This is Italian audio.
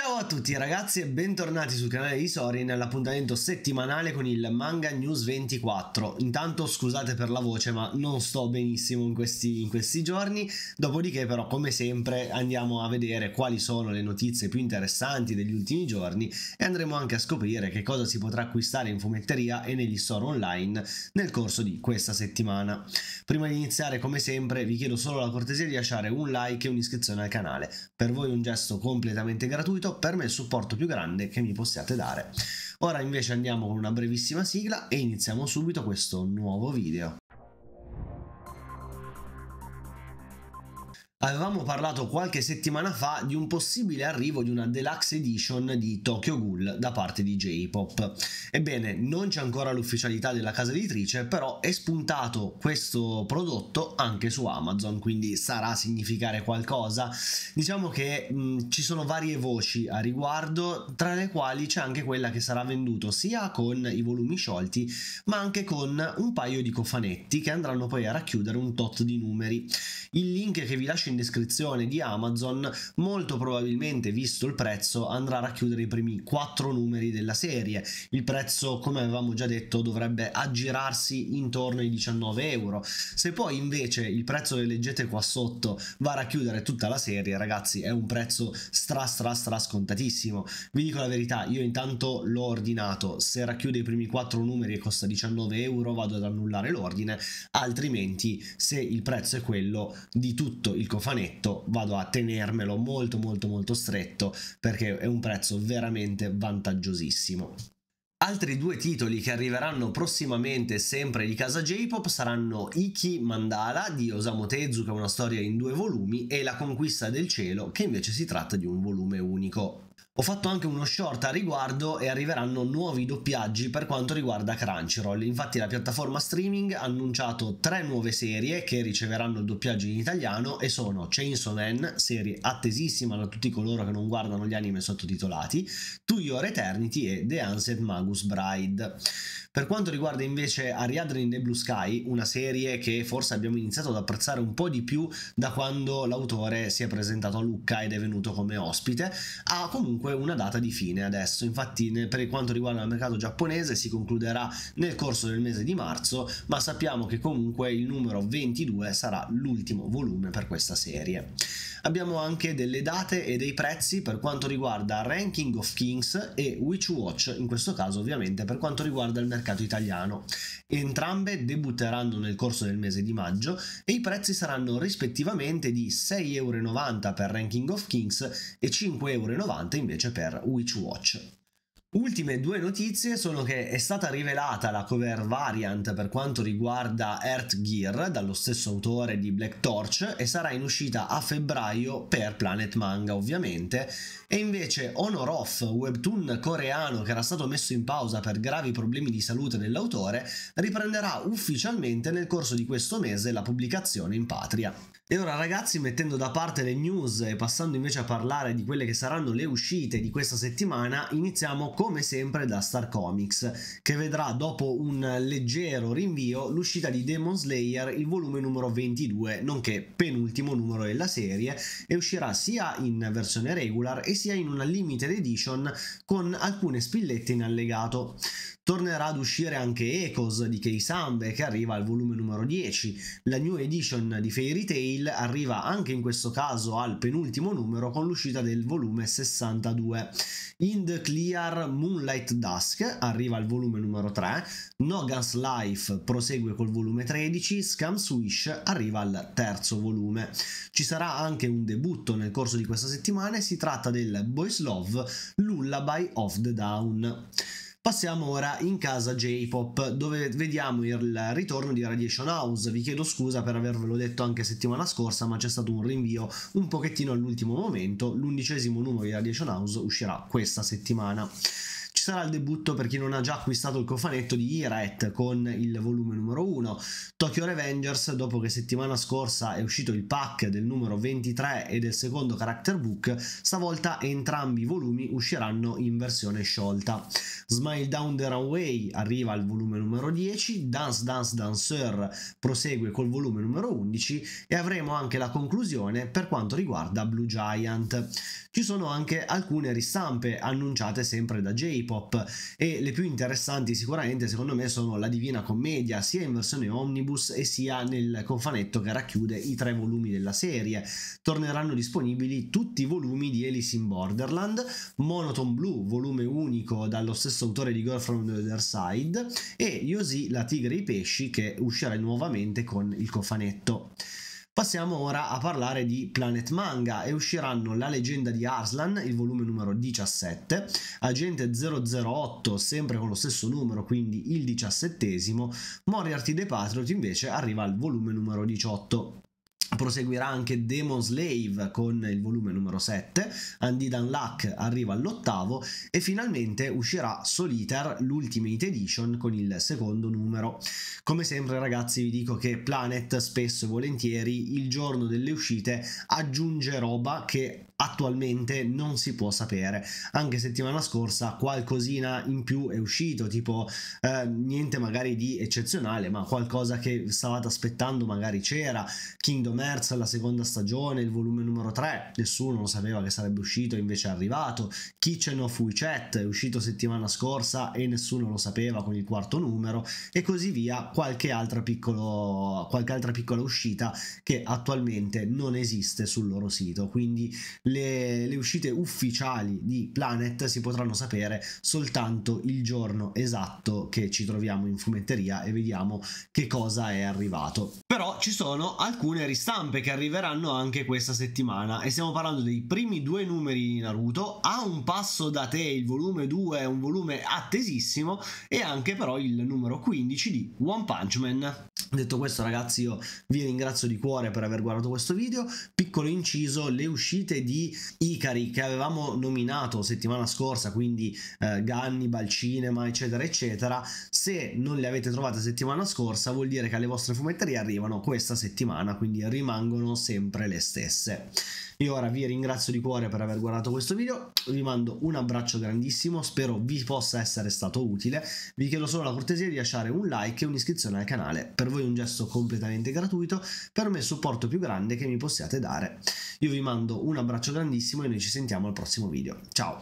Ciao a tutti ragazzi e bentornati sul canale di Sori nell'appuntamento settimanale con il Manga News 24. Intanto scusate per la voce ma non sto benissimo in questi, in questi giorni, dopodiché però come sempre andiamo a vedere quali sono le notizie più interessanti degli ultimi giorni e andremo anche a scoprire che cosa si potrà acquistare in fumetteria e negli store online nel corso di questa settimana. Prima di iniziare come sempre vi chiedo solo la cortesia di lasciare un like e un'iscrizione al canale, per voi un gesto completamente gratuito momento per me il supporto più grande che mi possiate dare. Ora invece andiamo con una brevissima sigla e iniziamo subito questo nuovo video. Avevamo parlato qualche settimana fa di un possibile arrivo di una deluxe edition di Tokyo Ghoul da parte di J-Pop. Ebbene, non c'è ancora l'ufficialità della casa editrice, però è spuntato questo prodotto anche su Amazon, quindi sarà a significare qualcosa. Diciamo che mh, mm, ci sono varie voci a riguardo, tra le quali c'è anche quella che sarà venduto sia con i volumi sciolti, ma anche con un paio di cofanetti che andranno poi a racchiudere un tot di numeri. Il link che vi lascio in descrizione di Amazon, molto probabilmente, visto il prezzo, andrà a racchiudere i primi quattro numeri della serie. Il prezzo, come avevamo già detto, dovrebbe aggirarsi intorno ai 19 euro. Se poi invece il prezzo che leggete qua sotto va a racchiudere tutta la serie, ragazzi, è un prezzo stra stra stra scontatissimo. Vi dico la verità, io intanto l'ho ordinato, se racchiude i primi quattro numeri e costa 19 euro vado ad annullare l'ordine, altrimenti se il prezzo è quello di tutto il costo cofanetto vado a tenermelo molto molto molto stretto perché è un prezzo veramente vantaggiosissimo. Altri due titoli che arriveranno prossimamente sempre di casa J-Pop saranno Iki Mandala di Osamu Tezu che è una storia in due volumi e La conquista del cielo che invece si tratta di un volume unico. Ho fatto anche uno short a riguardo e arriveranno nuovi doppiaggi per quanto riguarda Crunchyroll. Infatti la piattaforma streaming ha annunciato tre nuove serie che riceveranno il doppiaggio in italiano e sono Chainsaw Man, serie attesissima da tutti coloro che non guardano gli anime sottotitolati, To Your Eternity e The Unset Magus Bride. Per quanto riguarda invece Ariadne in the Blue Sky, una serie che forse abbiamo iniziato ad apprezzare un po' di più da quando l'autore si è presentato a Lucca ed è venuto come ospite, ha comunque comunque una data di fine adesso, infatti per quanto riguarda il mercato giapponese si concluderà nel corso del mese di marzo, ma sappiamo che comunque il numero 22 sarà l'ultimo volume per questa serie. Abbiamo anche delle date e dei prezzi per quanto riguarda Ranking of Kings e Witch Watch, in questo caso ovviamente per quanto riguarda il mercato italiano. Entrambe debutteranno nel corso del mese di maggio e i prezzi saranno rispettivamente di 6,90€ per Ranking of Kings e 5,90€ invece per Witch Watch. Ultime due notizie sono che è stata rivelata la cover variant per quanto riguarda Earth Gear dallo stesso autore di Black Torch e sarà in uscita a febbraio per Planet Manga ovviamente e invece Honor Off, webtoon coreano che era stato messo in pausa per gravi problemi di salute dell'autore, riprenderà ufficialmente nel corso di questo mese la pubblicazione in patria. E ora ragazzi mettendo da parte le news e passando invece a parlare di quelle che saranno le uscite di questa settimana iniziamo come sempre da Star Comics che vedrà dopo un leggero rinvio l'uscita di Demon Slayer il volume numero 22 nonché penultimo numero della serie e uscirà sia in versione regular e sia in una limited edition con alcune spillette in allegato. Tornerà ad uscire anche Echoes di Kei Sambe che arriva al volume numero 10. La new edition di Fairy Tail arriva anche in questo caso al penultimo numero con l'uscita del volume 62. In The Clear Moonlight Dusk arriva al volume numero 3, Nogan's Life prosegue col volume 13, Scam's Wish arriva al terzo volume. Ci sarà anche un debutto nel corso di questa settimana e si tratta del Boys Love Lullaby of the Down. Passiamo ora in casa J-Pop, dove vediamo il ritorno di Radiation House. Vi chiedo scusa per avervelo detto anche settimana scorsa, ma c'è stato un rinvio un pochettino all'ultimo momento. L'undicesimo numero di Radiation House uscirà questa settimana sarà il debutto per chi non ha già acquistato il cofanetto di Iret con il volume numero 1. Tokyo Revengers, dopo che settimana scorsa è uscito il pack del numero 23 e del secondo character book, stavolta entrambi i volumi usciranno in versione sciolta. Smile Down the Runway arriva al volume numero 10, Dance Dance Dancer prosegue col volume numero 11 e avremo anche la conclusione per quanto riguarda Blue Giant. Ci sono anche alcune ristampe annunciate sempre da J-Pop pop e le più interessanti sicuramente secondo me sono la Divina Commedia sia in versione omnibus e sia nel cofanetto che racchiude i tre volumi della serie. Torneranno disponibili tutti i volumi di Alice in Borderland, Monotone Blue, volume unico dallo stesso autore di Girl from the Other Side e Yosi la tigre e i pesci che uscirà nuovamente con il cofanetto. Passiamo ora a parlare di Planet Manga e usciranno La leggenda di Arslan, il volume numero 17, Agente 008 sempre con lo stesso numero, quindi il 17, Moriarty the Patriot invece arriva al volume numero 18. Proseguirà anche Demon Slave con il volume numero 7, Undead Luck arriva all'ottavo e finalmente uscirà Solitaire, l'Ultimate Edition, con il secondo numero. Come sempre ragazzi vi dico che Planet spesso e volentieri il giorno delle uscite aggiunge roba che attualmente non si può sapere. Anche settimana scorsa qualcosina in più è uscito, tipo eh, niente magari di eccezionale, ma qualcosa che stavate aspettando magari c'era. Kingdom Hearts, la seconda stagione, il volume numero 3, nessuno lo sapeva che sarebbe uscito, invece è arrivato. Kitchen of WeChat è uscito settimana scorsa e nessuno lo sapeva con il quarto numero e così via, qualche altra, piccolo, qualche altra piccola uscita che attualmente non esiste sul loro sito. Quindi le, le uscite ufficiali di Planet si potranno sapere soltanto il giorno esatto che ci troviamo in fumetteria e vediamo che cosa è arrivato. Però ci sono alcune ristampe che arriveranno anche questa settimana e stiamo parlando dei primi due numeri di Naruto, a un passo da te il volume 2 è un volume attesissimo e anche però il numero 15 di One Punch Man. Detto questo ragazzi io vi ringrazio di cuore per aver guardato questo video, piccolo inciso le uscite di Icari che avevamo nominato settimana scorsa, quindi eh, Gannibal, Cinema, eccetera, eccetera, se non le avete trovate settimana scorsa vuol dire che alle vostre fumetterie arrivano questa settimana, quindi rimangono sempre le stesse. Io ora vi ringrazio di cuore per aver guardato questo video, vi mando un abbraccio grandissimo, spero vi possa essere stato utile, vi chiedo solo la cortesia di lasciare un like e un'iscrizione al canale, per voi è un gesto completamente gratuito, per me è il supporto più grande che mi possiate dare. Io vi mando un abbraccio grandissimo e noi ci sentiamo al prossimo video, ciao!